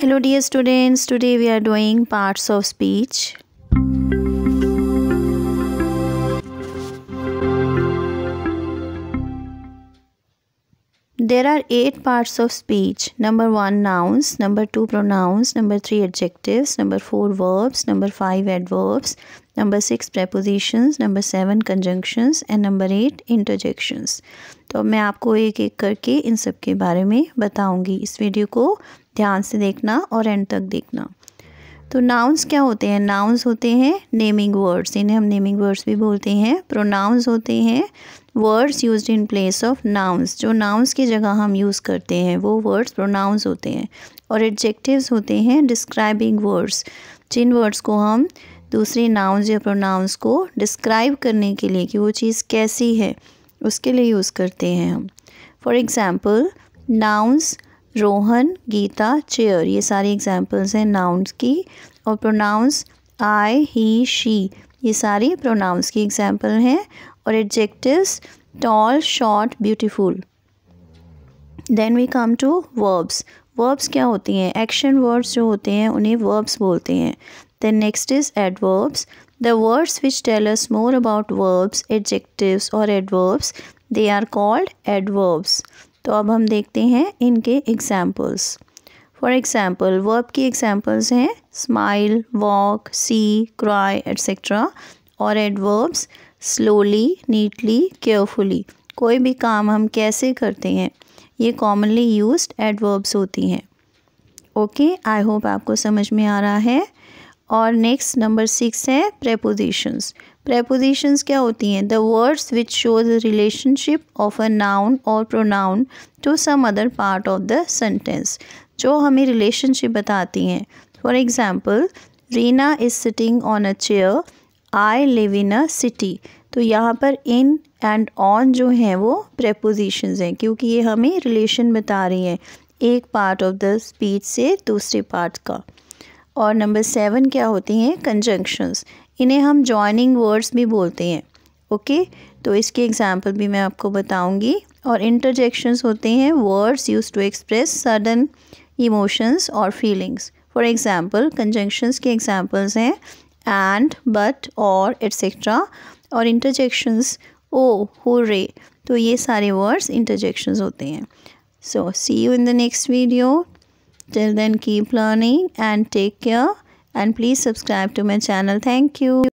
Hello dear students today we are doing parts of speech there are eight parts of speech number one nouns number two pronouns number three adjectives number four verbs number five adverbs number six prepositions number seven conjunctions and number eight interjections तो मैं आपको एक एक करके इन सब के बारे में बताऊंगी इस वीडियो को ध्यान से देखना और एंड तक देखना तो नाउंस क्या होते हैं नाउंस होते हैं नेमिंग वर्ड्स इन्हें हम नेमिंग वर्ड्स भी बोलते हैं प्रोनाउंस होते हैं words use in place of nouns जो नाउंस की जगह हम यूज़ करते हैं वो वर्ड्स प्रोनाउंस होते हैं और एडजेक्टिव्स होते हैं डिस्क्राइबिंग वर्ड्स जिन वर्ड्स को हम दूसरे नाउंस या प्रोनाउंस को डिस्क्राइब करने के लिए कि वो चीज़ कैसी है उसके लिए यूज़ करते हैं हम for example nouns Rohan Geeta chair ये सारी एग्जाम्पल्स हैं नाउन्स की और प्रोनाउंस आई ही शी ये सारी प्रोनाउंस की एग्जाम्पल हैं और adjectives tall short beautiful then we come to verbs verbs क्या होती हैं एक्शन वर्ड्स जो होते हैं उन्हें वर्ब्स बोलते हैं then next is adverbs the words which tell more about verbs adjectives और adverbs they are called adverbs तो अब हम देखते हैं इनके एग्ज़ाम्पल्स फॉर एग्ज़ाम्पल वर्ब की एग्ज़ाम्पल्स हैं smile walk see cry etcetera और एडवर्ब्स स्लोली नीटली केयरफुली कोई भी काम हम कैसे करते हैं ये कॉमनली यूज एडवर्ब्स होती हैं ओके आई होप आपको समझ में आ रहा है और नेक्स्ट नंबर सिक्स है प्रेपोजिशंस प्रेपोजिशंस क्या होती हैं the words which show the relationship of a noun और pronoun to some other part of the sentence जो हमें रिलेशनशिप बताती हैं for example Reena is sitting on a chair I live in a city तो यहाँ पर इन एंड ऑन जो हैं वो प्रेपोजिशंस हैं क्योंकि ये हमें रिलेशन बता रही हैं एक पार्ट ऑफ द स्पीच से दूसरे पार्ट का और नंबर सेवन क्या होते हैं कंजंक्शंस इन्हें हम जॉइनिंग वर्ड्स भी बोलते हैं ओके तो इसके एग्जाम्पल भी मैं आपको बताऊंगी और इंटरजेक्शंस होते हैं words use to express sudden emotions और फीलिंग्स फॉर एग्ज़ाम्पल कंजंक्शंस के एग्ज़ाम्पल्स हैं एंड बट और एट्सेट्रा और इंटरजेक्शंस ओ हो रे तो ये सारे वर्ड्स इंटरजेक्शंस होते हैं so see you in the next video Till then keep learning and take care and please subscribe to my channel. Thank you.